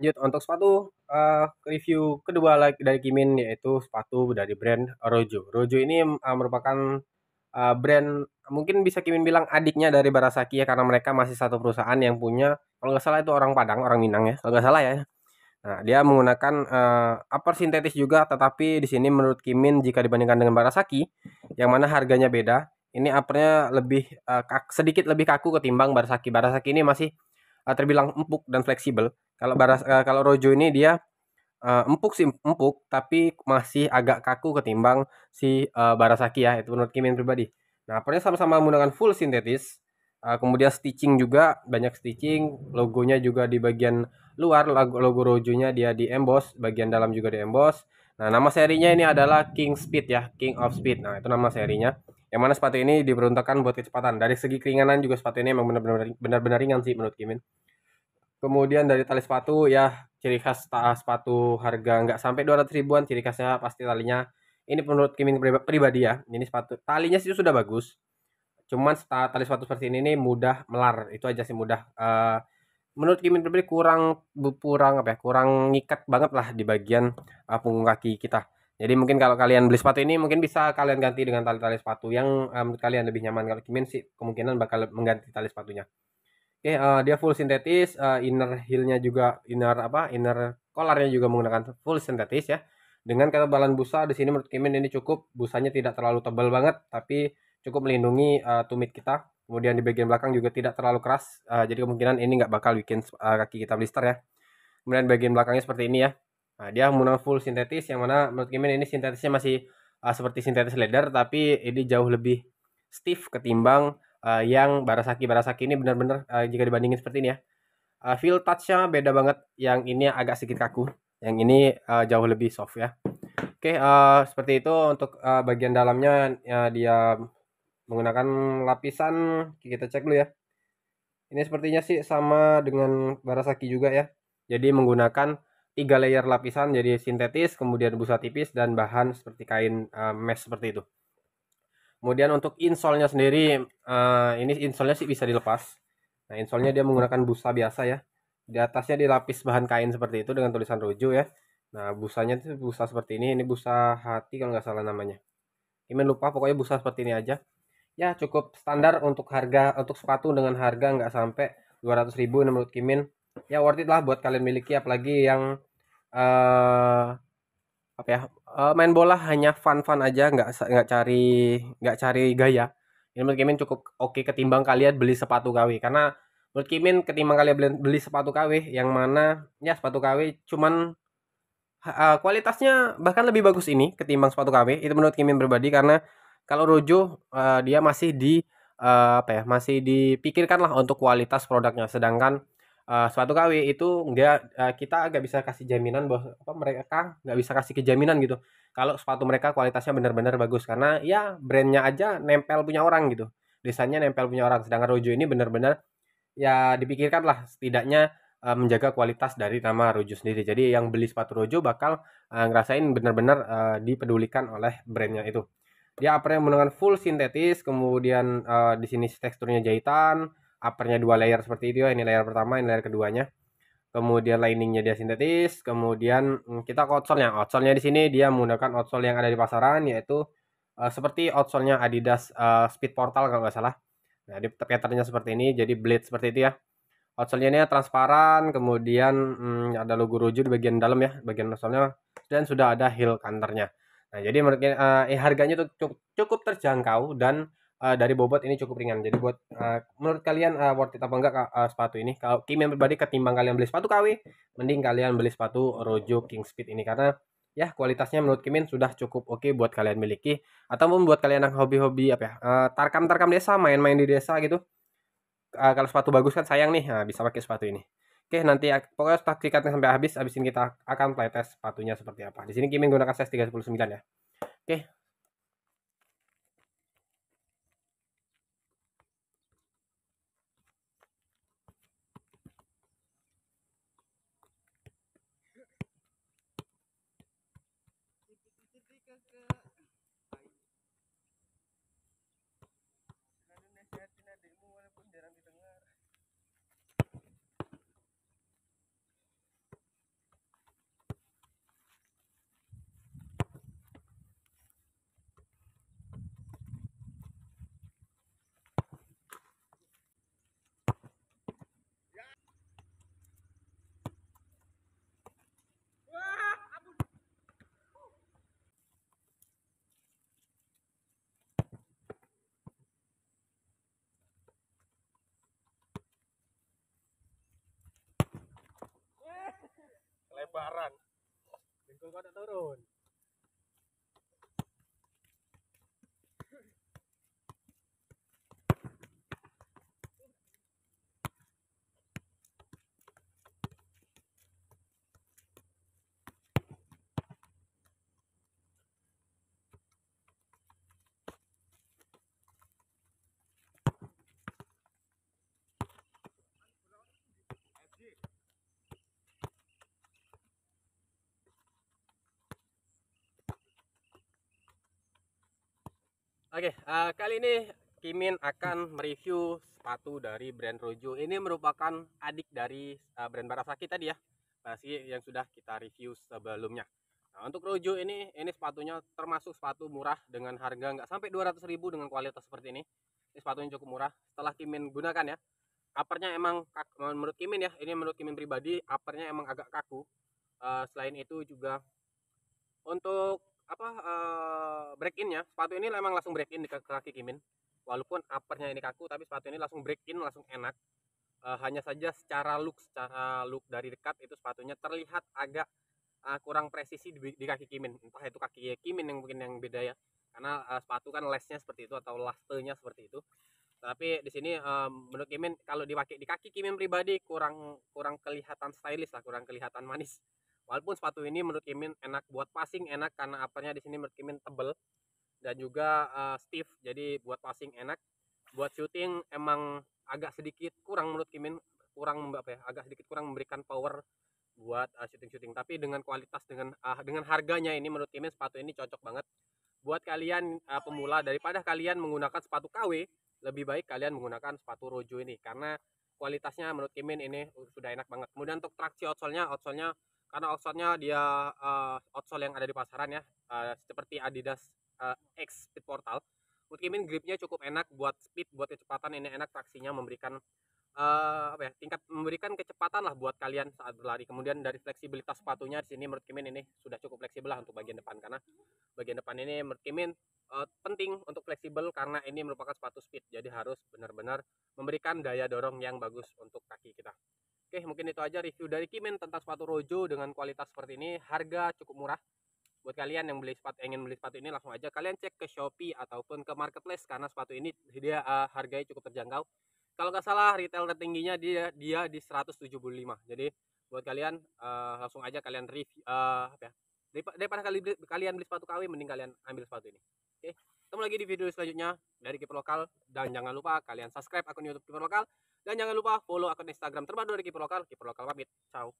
lanjut untuk sepatu uh, review kedua like dari Kimin yaitu sepatu dari brand Rojo. Rojo ini uh, merupakan uh, brand mungkin bisa Kimin bilang adiknya dari Barasaki ya karena mereka masih satu perusahaan yang punya kalau nggak salah itu orang Padang orang Minang ya kalau nggak salah ya. Nah dia menggunakan uh, upper sintetis juga tetapi di sini menurut Kimin jika dibandingkan dengan Barasaki yang mana harganya beda ini uppernya lebih uh, sedikit lebih kaku ketimbang Barasaki. Barasaki ini masih terbilang empuk dan fleksibel kalau Baras uh, kalau Rojo ini dia uh, empuk sih empuk tapi masih agak kaku ketimbang si uh, Barasaki ya itu menurut Kimin pribadi. Nah, apanya sama-sama menggunakan full sintetis. Uh, kemudian stitching juga banyak stitching, logonya juga di bagian luar logo, logo Rojonya dia di emboss, bagian dalam juga di emboss. Nah, nama serinya ini adalah King Speed ya, King of Speed. Nah, itu nama serinya. Yang mana sepatu ini diperuntukkan buat kecepatan. Dari segi keringanan juga sepatu ini memang benar-benar benar-benar ringan sih menurut Kimin kemudian dari tali sepatu ya ciri khas tali sepatu harga nggak sampai 200 ribuan ciri khasnya pasti talinya ini menurut Kimin pribadi ya ini sepatu talinya sih sudah bagus cuman tali sepatu seperti ini nih mudah melar itu aja sih mudah uh, menurut Kimin pribadi kurang kurang apa ya kurang ngikat banget lah di bagian uh, punggung kaki kita jadi mungkin kalau kalian beli sepatu ini mungkin bisa kalian ganti dengan tali-tali sepatu yang uh, menurut kalian lebih nyaman kalau Kimin sih kemungkinan bakal mengganti tali sepatunya Oke, okay, uh, eh, dia full sintetis, uh, inner heelnya juga inner apa? Inner kolarnya juga menggunakan full sintetis ya. Dengan ketebalan busa di sini menurut Kimin ini cukup, busanya tidak terlalu tebal banget tapi cukup melindungi uh, tumit kita. Kemudian di bagian belakang juga tidak terlalu keras, uh, jadi kemungkinan ini nggak bakal bikin uh, kaki kita blister ya. Kemudian bagian belakangnya seperti ini ya. Nah, dia menggunakan full sintetis yang mana menurut Kimin ini sintetisnya masih uh, seperti sintetis leather tapi ini jauh lebih stiff ketimbang uh, yang Barasaki Barasaki ini benar-benar uh, jika dibandingin seperti ini ya uh, feel touchnya beda banget yang ini agak sedikit kaku yang ini uh, jauh lebih soft ya oke okay, uh, seperti itu untuk uh, bagian dalamnya ya dia menggunakan lapisan kita cek dulu ya ini sepertinya sih sama dengan Barasaki juga ya jadi menggunakan tiga layer lapisan jadi sintetis kemudian busa tipis dan bahan seperti kain uh, mesh seperti itu Kemudian untuk nya sendiri, uh, ini nya sih bisa dilepas. Nah, nya dia menggunakan busa biasa ya. Di atasnya dilapis bahan kain seperti itu dengan tulisan rojo ya. Nah, busanya itu busa seperti ini. Ini busa hati kalau nggak salah namanya. kimin lupa, pokoknya busa seperti ini aja. Ya, cukup standar untuk harga, untuk sepatu dengan harga nggak sampai 200 ribu menurut Kimin. Ya, worth it lah buat kalian miliki, apalagi yang... Uh, apa ya uh, main bola hanya fun-fun aja, nggak nggak cari nggak cari gaya. Ini menurut Kimin cukup oke ketimbang kalian beli sepatu KW karena menurut Kimin ketimbang kalian beli, beli sepatu KW yang mana ya sepatu KW cuman uh, kualitasnya bahkan lebih bagus ini ketimbang sepatu KW itu menurut Kimin pribadi karena kalau Rojo uh, eh, dia masih di uh, apa ya masih dipikirkan lah untuk kualitas produknya sedangkan uh, suatu kali itu enggak uh, kita agak bisa kasih jaminan bahwa apa mereka nggak bisa kasih kejaminan gitu kalau sepatu mereka kualitasnya benar-benar bagus karena ya brandnya aja nempel punya orang gitu desainnya nempel punya orang sedangkan Rojo ini benar-benar ya dipikirkan lah setidaknya uh, menjaga kualitas dari nama Rojo sendiri jadi yang beli sepatu Rojo bakal uh, ngerasain benar-benar uh, dipedulikan oleh brandnya itu dia apa yang menggunakan full sintetis kemudian uh, di sini teksturnya jahitan uppernya dua layer seperti itu ya ini layer pertama ini layer keduanya kemudian liningnya dia sintetis kemudian hmm, kita ke outsole-nya outsole-nya di sini dia menggunakan outsole yang ada di pasaran yaitu uh, seperti outsole-nya Adidas uh, Speed Portal kalau nggak salah nah di patternnya seperti ini jadi blade seperti itu ya outsole-nya ini transparan kemudian hmm, ada logo Rojo di bagian dalam ya bagian outsole-nya dan sudah ada heel counternya nah jadi uh, eh, harganya itu cukup, cukup terjangkau dan uh, dari bobot ini cukup ringan. Jadi buat uh, menurut kalian uh, worth it apa enggak uh, sepatu ini? Kalau yang pribadi ketimbang kalian beli sepatu KW, mending kalian beli sepatu Rojo King Speed ini karena ya kualitasnya menurut Kimin sudah cukup oke okay buat kalian miliki atau buat kalian yang hobi-hobi apa ya uh, tarkam-tarkam desa main-main di desa gitu uh, kalau sepatu bagus kan sayang nih nah, bisa pakai sepatu ini oke okay, nanti pokoknya taktikatnya sampai habis habis ini kita akan playtest sepatunya seperti apa di sini Kimin gunakan size 39 ya oke okay. Pagka lebaran. minggu kau turun. Oke, okay, uh, eh, kali ini Kimin akan mereview sepatu dari brand Rojo. Ini merupakan adik dari uh, brand Barasaki tadi ya. Barasaki yang sudah kita review sebelumnya. Nah, untuk Rojo ini ini sepatunya termasuk sepatu murah dengan harga nggak sampai ribu dengan kualitas seperti ini. Ini sepatunya cukup murah setelah Kimin gunakan ya. Uppernya emang menurut Kimin ya, ini menurut Kimin pribadi uppernya emang agak kaku. Uh, selain itu juga untuk apa uh, eh, break in ya sepatu ini memang langsung break in di kaki Kimin walaupun uppernya ini kaku tapi sepatu ini langsung break in langsung enak uh, hanya saja secara look secara look dari dekat itu sepatunya terlihat agak uh, kurang presisi di, di kaki Kimin entah itu kaki Kimin yang mungkin yang beda ya karena uh, sepatu kan lesnya seperti itu atau lastenya seperti itu tapi di sini um, menurut Kimin kalau dipakai di kaki Kimin pribadi kurang kurang kelihatan stylish lah kurang kelihatan manis Walaupun sepatu ini menurut Kimin enak buat passing enak karena apanya di sini menurut Kimin tebel dan juga uh, stiff jadi buat passing enak. Buat shooting emang agak sedikit kurang menurut Kimin kurang apa ya agak sedikit kurang memberikan power buat uh, eh, shooting shooting tapi dengan kualitas dengan uh, dengan harganya ini menurut Kimin sepatu ini cocok banget buat kalian uh, pemula daripada kalian menggunakan sepatu KW lebih baik kalian menggunakan sepatu Rojo ini karena kualitasnya menurut Kimin ini sudah enak banget kemudian untuk traksi outsole-nya outsole-nya karena outsole-nya dia uh, eh, outsole yang ada di pasaran ya uh, seperti Adidas uh, X Speed Portal Untuk gripnya cukup enak buat speed buat kecepatan ini enak traksinya memberikan uh, apa ya tingkat memberikan kecepatan lah buat kalian saat berlari kemudian dari fleksibilitas sepatunya di sini menurut ini sudah cukup fleksibel lah untuk bagian depan karena bagian depan ini menurut Kimin uh, penting untuk fleksibel karena ini merupakan sepatu speed jadi harus benar-benar memberikan daya dorong yang bagus untuk kaki kita Oke, mungkin itu aja review dari Kimen tentang sepatu Rojo dengan kualitas seperti ini. Harga cukup murah. Buat kalian yang beli sepatu ingin beli sepatu ini langsung aja kalian cek ke Shopee ataupun ke marketplace karena sepatu ini dia uh, harganya cukup terjangkau. Kalau nggak salah retail tertingginya dia dia di 175. Jadi buat kalian uh, langsung aja kalian review uh, apa ya? Daripada kalian beli sepatu KW mending kalian ambil sepatu ini. Oke. Okay? Ketemu lagi di video selanjutnya dari Kiper Lokal dan jangan lupa kalian subscribe akun YouTube Kiper Lokal dan jangan lupa follow akun Instagram terbaru dari Kiper Lokal. Kiper Lokal pamit. Ciao.